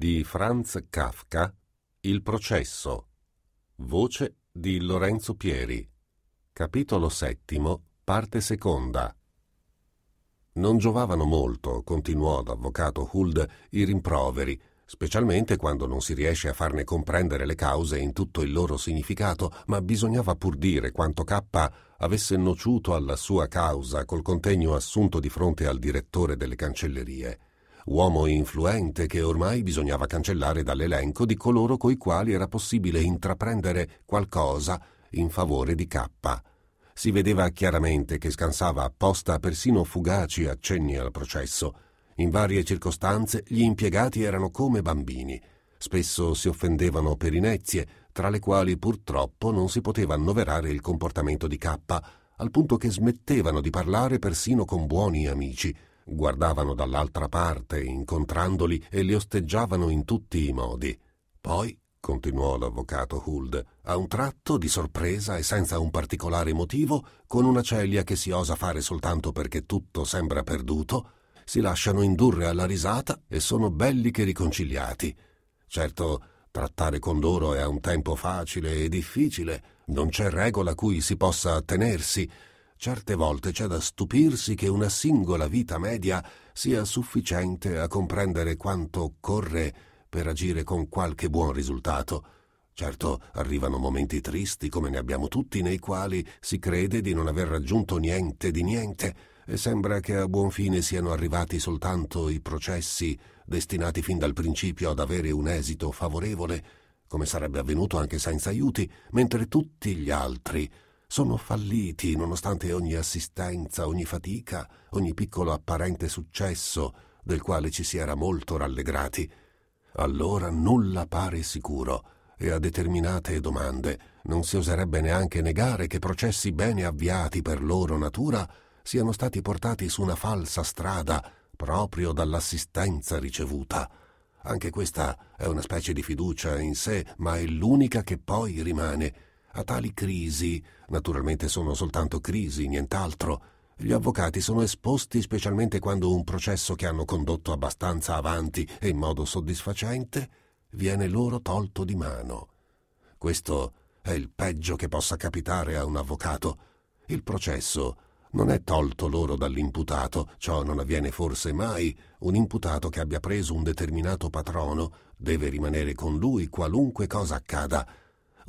di Franz Kafka Il processo. Voce di Lorenzo Pieri. Capitolo VII, parte seconda. Non giovavano molto, continuò l'avvocato Huld, i rimproveri, specialmente quando non si riesce a farne comprendere le cause in tutto il loro significato, ma bisognava pur dire quanto K avesse nociuto alla sua causa col contegno assunto di fronte al direttore delle cancellerie uomo influente che ormai bisognava cancellare dall'elenco di coloro coi quali era possibile intraprendere qualcosa in favore di K. Si vedeva chiaramente che scansava apposta persino fugaci accenni al processo. In varie circostanze gli impiegati erano come bambini. Spesso si offendevano per inezie, tra le quali purtroppo non si poteva annoverare il comportamento di K, al punto che smettevano di parlare persino con buoni amici, guardavano dall'altra parte, incontrandoli e li osteggiavano in tutti i modi. Poi, continuò l'avvocato Huld, a un tratto, di sorpresa e senza un particolare motivo, con una celia che si osa fare soltanto perché tutto sembra perduto, si lasciano indurre alla risata e sono belli che riconciliati. Certo, trattare con loro è a un tempo facile e difficile, non c'è regola a cui si possa attenersi, Certe volte c'è da stupirsi che una singola vita media sia sufficiente a comprendere quanto occorre per agire con qualche buon risultato. Certo, arrivano momenti tristi, come ne abbiamo tutti, nei quali si crede di non aver raggiunto niente di niente e sembra che a buon fine siano arrivati soltanto i processi destinati fin dal principio ad avere un esito favorevole, come sarebbe avvenuto anche senza aiuti, mentre tutti gli altri sono falliti nonostante ogni assistenza, ogni fatica, ogni piccolo apparente successo del quale ci si era molto rallegrati, allora nulla pare sicuro e a determinate domande non si oserebbe neanche negare che processi bene avviati per loro natura siano stati portati su una falsa strada proprio dall'assistenza ricevuta. Anche questa è una specie di fiducia in sé, ma è l'unica che poi rimane a tali crisi, naturalmente sono soltanto crisi, nient'altro, gli avvocati sono esposti specialmente quando un processo che hanno condotto abbastanza avanti e in modo soddisfacente viene loro tolto di mano. Questo è il peggio che possa capitare a un avvocato. Il processo non è tolto loro dall'imputato, ciò non avviene forse mai. Un imputato che abbia preso un determinato patrono deve rimanere con lui qualunque cosa accada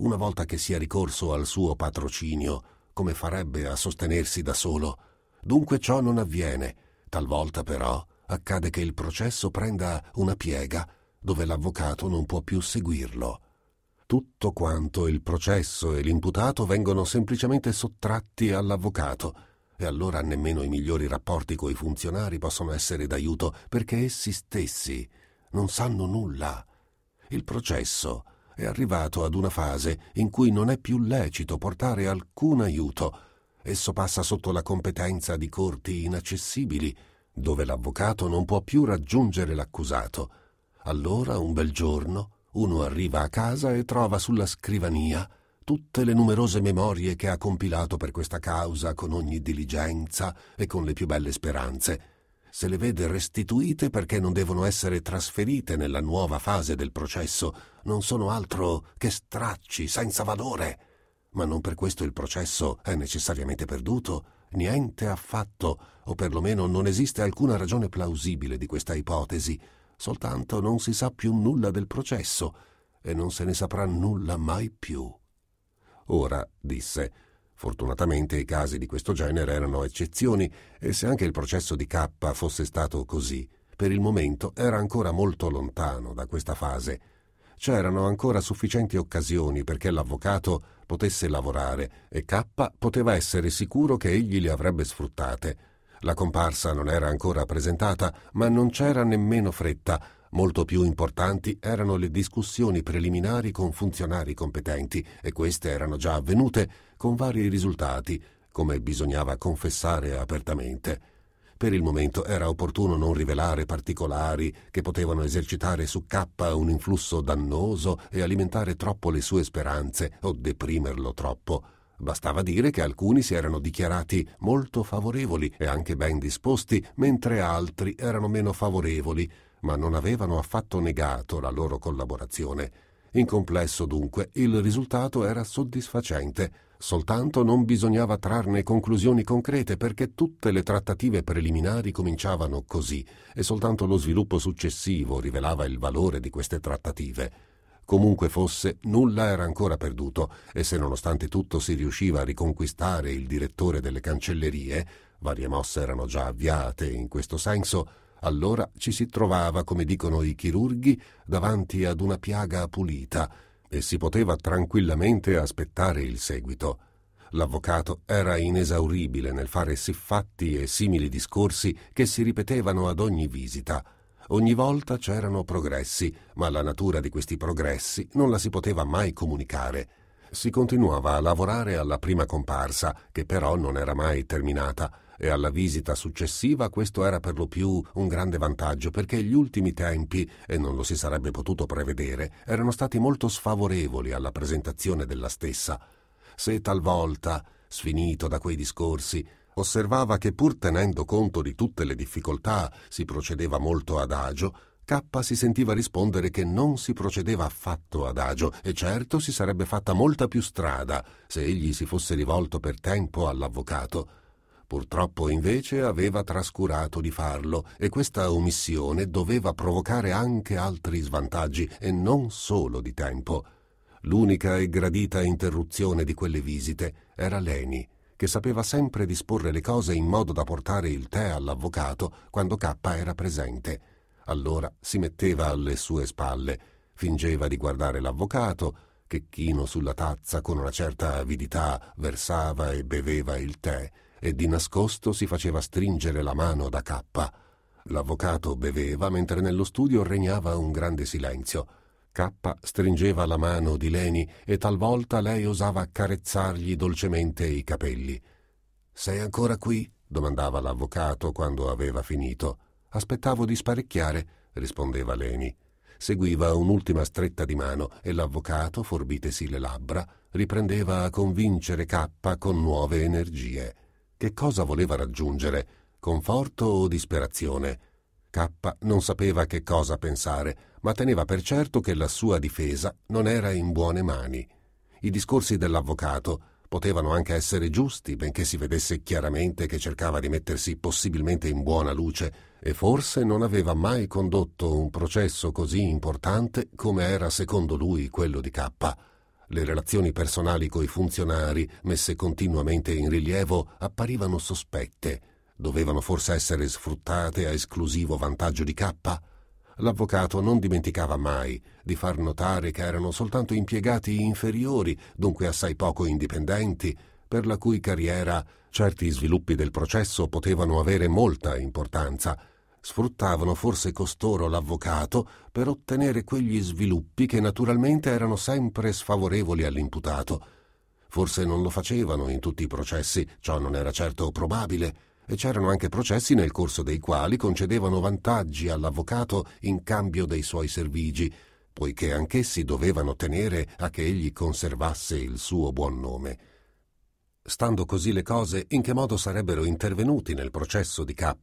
una volta che sia ricorso al suo patrocinio, come farebbe a sostenersi da solo. Dunque ciò non avviene. Talvolta però accade che il processo prenda una piega dove l'avvocato non può più seguirlo. Tutto quanto il processo e l'imputato vengono semplicemente sottratti all'avvocato e allora nemmeno i migliori rapporti coi funzionari possono essere d'aiuto perché essi stessi non sanno nulla. Il processo è arrivato ad una fase in cui non è più lecito portare alcun aiuto. Esso passa sotto la competenza di corti inaccessibili, dove l'avvocato non può più raggiungere l'accusato. Allora, un bel giorno, uno arriva a casa e trova sulla scrivania tutte le numerose memorie che ha compilato per questa causa con ogni diligenza e con le più belle speranze se le vede restituite perché non devono essere trasferite nella nuova fase del processo, non sono altro che stracci senza valore. Ma non per questo il processo è necessariamente perduto, niente affatto, o perlomeno non esiste alcuna ragione plausibile di questa ipotesi, soltanto non si sa più nulla del processo e non se ne saprà nulla mai più. Ora, disse, Fortunatamente i casi di questo genere erano eccezioni e se anche il processo di K fosse stato così, per il momento era ancora molto lontano da questa fase. C'erano ancora sufficienti occasioni perché l'avvocato potesse lavorare e K poteva essere sicuro che egli le avrebbe sfruttate. La comparsa non era ancora presentata, ma non c'era nemmeno fretta, Molto più importanti erano le discussioni preliminari con funzionari competenti e queste erano già avvenute con vari risultati, come bisognava confessare apertamente. Per il momento era opportuno non rivelare particolari che potevano esercitare su K un influsso dannoso e alimentare troppo le sue speranze o deprimerlo troppo. Bastava dire che alcuni si erano dichiarati molto favorevoli e anche ben disposti, mentre altri erano meno favorevoli ma non avevano affatto negato la loro collaborazione. In complesso, dunque, il risultato era soddisfacente, soltanto non bisognava trarne conclusioni concrete perché tutte le trattative preliminari cominciavano così e soltanto lo sviluppo successivo rivelava il valore di queste trattative. Comunque fosse, nulla era ancora perduto e se nonostante tutto si riusciva a riconquistare il direttore delle cancellerie, varie mosse erano già avviate in questo senso, allora ci si trovava, come dicono i chirurghi, davanti ad una piaga pulita e si poteva tranquillamente aspettare il seguito. L'avvocato era inesauribile nel fare siffatti e simili discorsi che si ripetevano ad ogni visita. Ogni volta c'erano progressi, ma la natura di questi progressi non la si poteva mai comunicare. Si continuava a lavorare alla prima comparsa, che però non era mai terminata, e alla visita successiva questo era per lo più un grande vantaggio perché gli ultimi tempi, e non lo si sarebbe potuto prevedere, erano stati molto sfavorevoli alla presentazione della stessa. Se talvolta, sfinito da quei discorsi, osservava che pur tenendo conto di tutte le difficoltà si procedeva molto adagio, K si sentiva rispondere che non si procedeva affatto adagio e certo si sarebbe fatta molta più strada se egli si fosse rivolto per tempo all'avvocato. Purtroppo invece aveva trascurato di farlo e questa omissione doveva provocare anche altri svantaggi e non solo di tempo. L'unica e gradita interruzione di quelle visite era Leni, che sapeva sempre disporre le cose in modo da portare il tè all'avvocato quando K era presente. Allora si metteva alle sue spalle, fingeva di guardare l'avvocato, che chino sulla tazza con una certa avidità versava e beveva il tè e di nascosto si faceva stringere la mano da K. L'avvocato beveva mentre nello studio regnava un grande silenzio. K stringeva la mano di Leni e talvolta lei osava accarezzargli dolcemente i capelli. Sei ancora qui? domandava l'avvocato quando aveva finito. Aspettavo di sparecchiare, rispondeva Leni. Seguiva un'ultima stretta di mano e l'avvocato, forbitesi le labbra, riprendeva a convincere K con nuove energie. Che cosa voleva raggiungere? Conforto o disperazione? K non sapeva che cosa pensare, ma teneva per certo che la sua difesa non era in buone mani. I discorsi dell'avvocato potevano anche essere giusti, benché si vedesse chiaramente che cercava di mettersi possibilmente in buona luce e forse non aveva mai condotto un processo così importante come era secondo lui quello di K. Le relazioni personali coi funzionari, messe continuamente in rilievo, apparivano sospette. Dovevano forse essere sfruttate a esclusivo vantaggio di K? L'avvocato non dimenticava mai di far notare che erano soltanto impiegati inferiori, dunque assai poco indipendenti, per la cui carriera certi sviluppi del processo potevano avere molta importanza sfruttavano forse costoro l'avvocato per ottenere quegli sviluppi che naturalmente erano sempre sfavorevoli all'imputato. Forse non lo facevano in tutti i processi, ciò non era certo probabile, e c'erano anche processi nel corso dei quali concedevano vantaggi all'avvocato in cambio dei suoi servigi, poiché anch'essi dovevano tenere a che egli conservasse il suo buon nome. Stando così le cose, in che modo sarebbero intervenuti nel processo di K?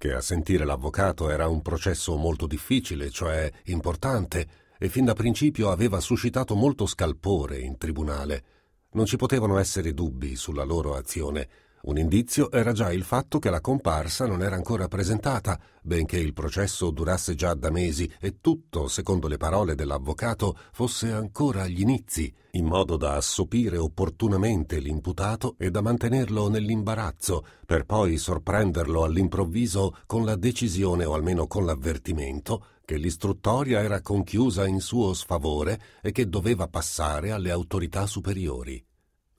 che a sentire l'avvocato era un processo molto difficile, cioè importante, e fin da principio aveva suscitato molto scalpore in tribunale. Non ci potevano essere dubbi sulla loro azione un indizio era già il fatto che la comparsa non era ancora presentata, benché il processo durasse già da mesi e tutto, secondo le parole dell'avvocato, fosse ancora agli inizi, in modo da assopire opportunamente l'imputato e da mantenerlo nell'imbarazzo, per poi sorprenderlo all'improvviso con la decisione o almeno con l'avvertimento che l'istruttoria era conchiusa in suo sfavore e che doveva passare alle autorità superiori.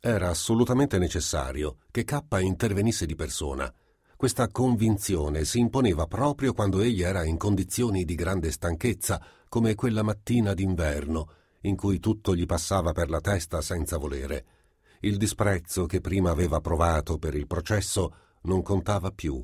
Era assolutamente necessario che K intervenisse di persona. Questa convinzione si imponeva proprio quando egli era in condizioni di grande stanchezza, come quella mattina d'inverno, in cui tutto gli passava per la testa senza volere. Il disprezzo che prima aveva provato per il processo non contava più.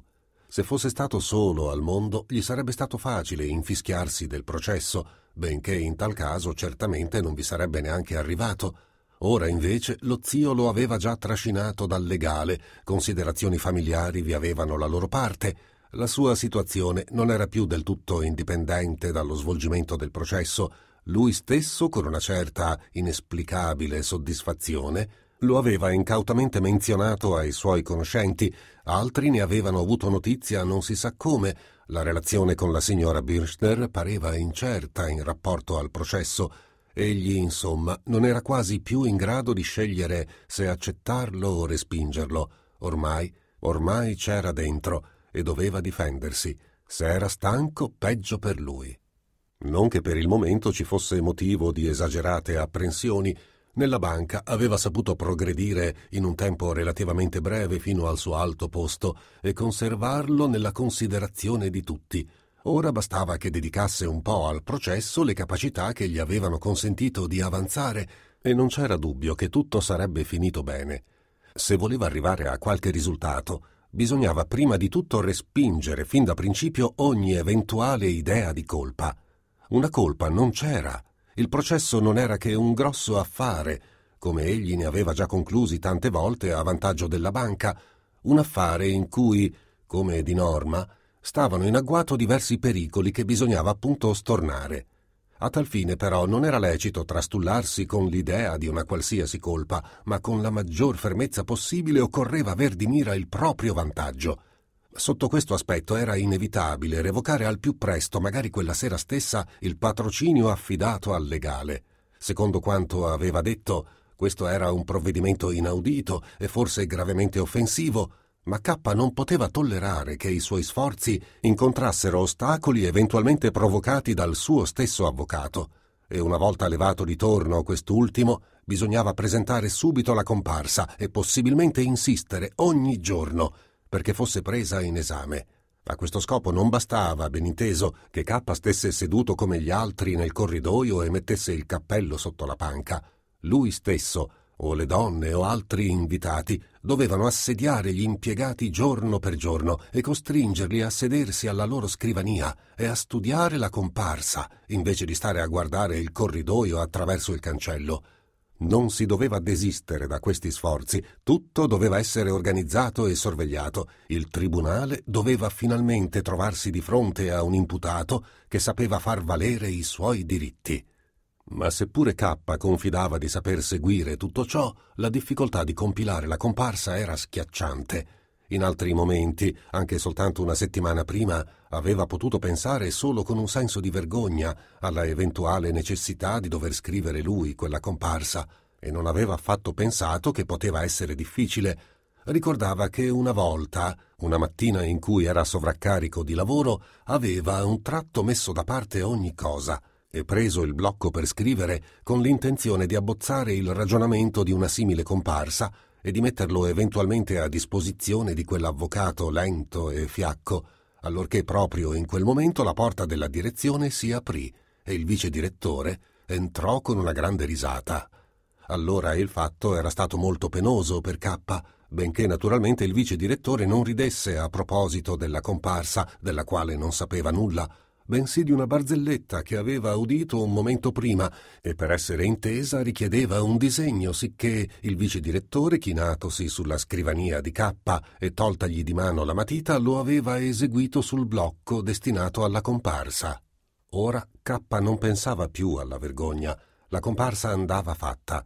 Se fosse stato solo al mondo, gli sarebbe stato facile infischiarsi del processo, benché in tal caso certamente non vi sarebbe neanche arrivato, Ora invece lo zio lo aveva già trascinato dal legale, considerazioni familiari vi avevano la loro parte, la sua situazione non era più del tutto indipendente dallo svolgimento del processo, lui stesso, con una certa inesplicabile soddisfazione, lo aveva incautamente menzionato ai suoi conoscenti, altri ne avevano avuto notizia non si sa come, la relazione con la signora Birchner pareva incerta in rapporto al processo, Egli, insomma, non era quasi più in grado di scegliere se accettarlo o respingerlo. Ormai, ormai c'era dentro e doveva difendersi. Se era stanco, peggio per lui. Non che per il momento ci fosse motivo di esagerate apprensioni, nella banca aveva saputo progredire in un tempo relativamente breve fino al suo alto posto e conservarlo nella considerazione di tutti. Ora bastava che dedicasse un po' al processo le capacità che gli avevano consentito di avanzare e non c'era dubbio che tutto sarebbe finito bene. Se voleva arrivare a qualche risultato, bisognava prima di tutto respingere fin da principio ogni eventuale idea di colpa. Una colpa non c'era. Il processo non era che un grosso affare, come egli ne aveva già conclusi tante volte a vantaggio della banca, un affare in cui, come di norma, stavano in agguato diversi pericoli che bisognava appunto stornare. A tal fine però non era lecito trastullarsi con l'idea di una qualsiasi colpa, ma con la maggior fermezza possibile occorreva aver di mira il proprio vantaggio. Sotto questo aspetto era inevitabile revocare al più presto, magari quella sera stessa, il patrocinio affidato al legale. Secondo quanto aveva detto, questo era un provvedimento inaudito e forse gravemente offensivo, ma K non poteva tollerare che i suoi sforzi incontrassero ostacoli eventualmente provocati dal suo stesso avvocato, e una volta levato di torno quest'ultimo, bisognava presentare subito la comparsa e possibilmente insistere ogni giorno perché fosse presa in esame. A questo scopo non bastava, ben inteso, che K stesse seduto come gli altri nel corridoio e mettesse il cappello sotto la panca. Lui stesso o le donne o altri invitati dovevano assediare gli impiegati giorno per giorno e costringerli a sedersi alla loro scrivania e a studiare la comparsa, invece di stare a guardare il corridoio attraverso il cancello. Non si doveva desistere da questi sforzi, tutto doveva essere organizzato e sorvegliato. Il tribunale doveva finalmente trovarsi di fronte a un imputato che sapeva far valere i suoi diritti. Ma seppure K confidava di saper seguire tutto ciò, la difficoltà di compilare la comparsa era schiacciante. In altri momenti, anche soltanto una settimana prima, aveva potuto pensare solo con un senso di vergogna alla eventuale necessità di dover scrivere lui quella comparsa, e non aveva affatto pensato che poteva essere difficile. Ricordava che una volta, una mattina in cui era sovraccarico di lavoro, aveva a un tratto messo da parte ogni cosa – e preso il blocco per scrivere con l'intenzione di abbozzare il ragionamento di una simile comparsa e di metterlo eventualmente a disposizione di quell'avvocato lento e fiacco, allorché proprio in quel momento la porta della direzione si aprì e il vice direttore entrò con una grande risata. Allora il fatto era stato molto penoso per K, benché naturalmente il vice direttore non ridesse a proposito della comparsa della quale non sapeva nulla, bensì di una barzelletta che aveva udito un momento prima e per essere intesa richiedeva un disegno, sicché il vice direttore, chinatosi sulla scrivania di K e toltagli di mano la matita, lo aveva eseguito sul blocco destinato alla comparsa. Ora K non pensava più alla vergogna, la comparsa andava fatta.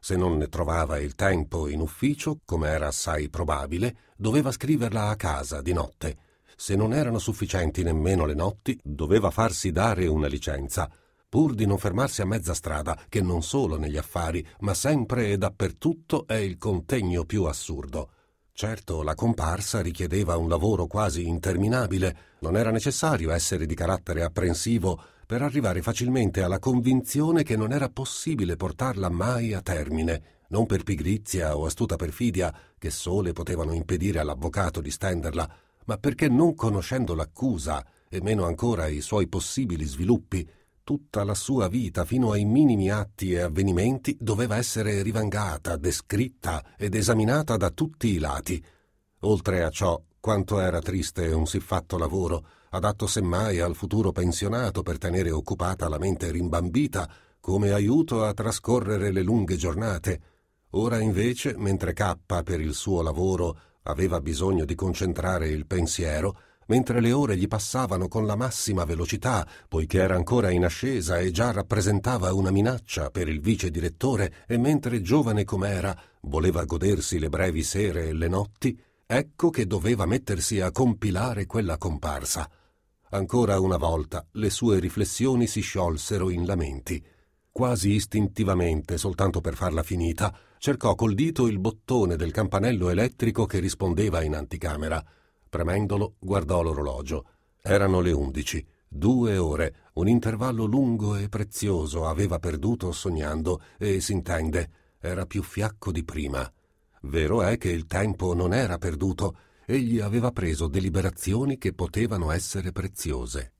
Se non ne trovava il tempo in ufficio, come era assai probabile, doveva scriverla a casa di notte se non erano sufficienti nemmeno le notti, doveva farsi dare una licenza, pur di non fermarsi a mezza strada, che non solo negli affari, ma sempre e dappertutto è il contegno più assurdo. Certo, la comparsa richiedeva un lavoro quasi interminabile, non era necessario essere di carattere apprensivo per arrivare facilmente alla convinzione che non era possibile portarla mai a termine, non per pigrizia o astuta perfidia che sole potevano impedire all'avvocato di stenderla, ma perché non conoscendo l'accusa, e meno ancora i suoi possibili sviluppi, tutta la sua vita fino ai minimi atti e avvenimenti doveva essere rivangata, descritta ed esaminata da tutti i lati. Oltre a ciò, quanto era triste un siffatto lavoro, adatto semmai al futuro pensionato per tenere occupata la mente rimbambita, come aiuto a trascorrere le lunghe giornate. Ora invece, mentre K per il suo lavoro aveva bisogno di concentrare il pensiero, mentre le ore gli passavano con la massima velocità, poiché era ancora in ascesa e già rappresentava una minaccia per il vice direttore, e mentre giovane com'era voleva godersi le brevi sere e le notti, ecco che doveva mettersi a compilare quella comparsa. Ancora una volta le sue riflessioni si sciolsero in lamenti. Quasi istintivamente, soltanto per farla finita, cercò col dito il bottone del campanello elettrico che rispondeva in anticamera. Premendolo, guardò l'orologio. Erano le undici. Due ore, un intervallo lungo e prezioso, aveva perduto sognando e, s'intende, era più fiacco di prima. Vero è che il tempo non era perduto, egli aveva preso deliberazioni che potevano essere preziose.